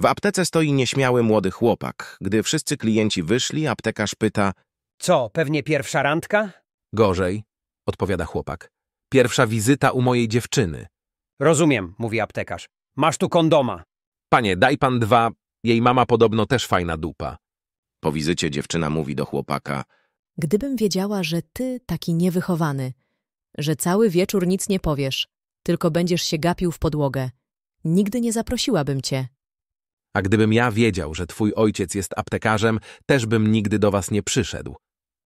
W aptece stoi nieśmiały młody chłopak. Gdy wszyscy klienci wyszli, aptekarz pyta Co, pewnie pierwsza randka? Gorzej, odpowiada chłopak. Pierwsza wizyta u mojej dziewczyny. Rozumiem, mówi aptekarz. Masz tu kondoma. Panie, daj pan dwa. Jej mama podobno też fajna dupa. Po wizycie dziewczyna mówi do chłopaka Gdybym wiedziała, że ty taki niewychowany, że cały wieczór nic nie powiesz, tylko będziesz się gapił w podłogę, nigdy nie zaprosiłabym cię. A gdybym ja wiedział, że twój ojciec jest aptekarzem, też bym nigdy do was nie przyszedł.